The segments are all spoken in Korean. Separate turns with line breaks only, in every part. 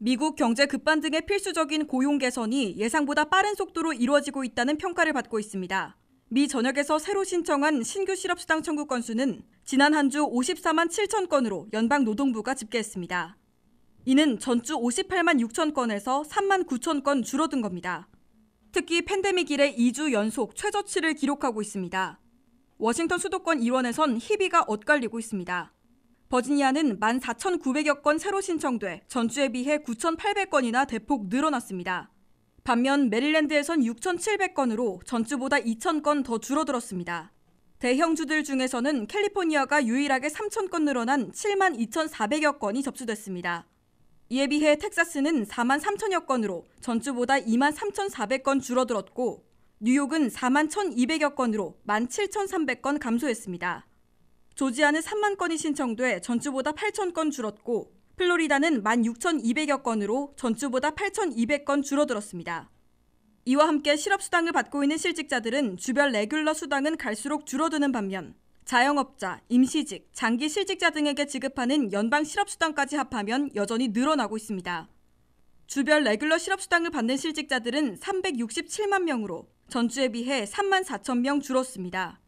미국 경제 급반등의 필수적인 고용 개선이 예상보다 빠른 속도로 이루어지고 있다는 평가를 받고 있습니다. 미 전역에서 새로 신청한 신규 실업수당 청구 건수는 지난 한 주 54만 7천 건으로 연방 노동부가 집계했습니다. 이는 전주 58만 6천 건에서 3만 9천 건 줄어든 겁니다. 특히 팬데믹 이래 2주 연속 최저치를 기록하고 있습니다. 워싱턴 수도권 이원에선 희비가 엇갈리고 있습니다. 버지니아는 14,900여 건 새로 신청돼 전주에 비해 9,800건이나 대폭 늘어났습니다. 반면 메릴랜드에선 6,700건으로 전주보다 2,000건 더 줄어들었습니다. 대형주들 중에서는 캘리포니아가 유일하게 3,000건 늘어난 7만 2,400여 건이 접수됐습니다. 이에 비해 텍사스는 4만 3천여 건으로 전주보다 2만 3,400건 줄어들었고 뉴욕은 4만 1,200여 건으로 1만 7,300건 감소했습니다. 조지아는 3만 건이 신청돼 전주보다 8천 건 줄었고 플로리다는 16,200여 건으로 전주보다 8,200건 줄어들었습니다. 이와 함께 실업수당을 받고 있는 실직자들은 주별 레귤러 수당은 갈수록 줄어드는 반면 자영업자, 임시직, 장기 실직자 등에게 지급하는 연방 실업수당까지 합하면 여전히 늘어나고 있습니다. 주별 레귤러 실업수당을 받는 실직자들은 367만 명으로 전주에 비해 3만 4천 명 줄었습니다.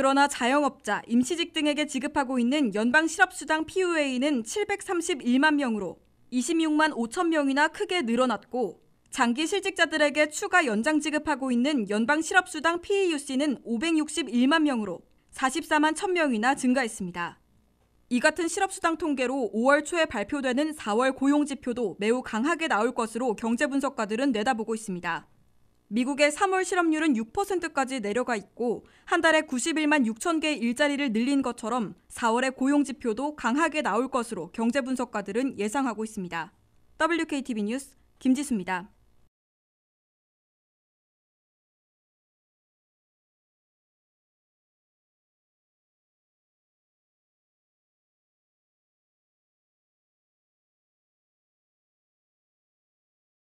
그러나 자영업자, 임시직 등에게 지급하고 있는 연방 실업수당 PUA는 731만 명으로 26만 5천 명이나 크게 늘어났고 장기 실직자들에게 추가 연장 지급하고 있는 연방 실업수당 PEUC는 561만 명으로 44만 1천 명이나 증가했습니다. 이 같은 실업수당 통계로 5월 초에 발표되는 4월 고용 지표도 매우 강하게 나올 것으로 경제 분석가들은 내다보고 있습니다. 미국의 3월 실업률은 6%까지 내려가 있고 한 달에 91만 6천 개의 일자리를 늘린 것처럼 4월의 고용 지표도 강하게 나올 것으로 경제 분석가들은 예상하고 있습니다. WKTV 뉴스 김지수입니다.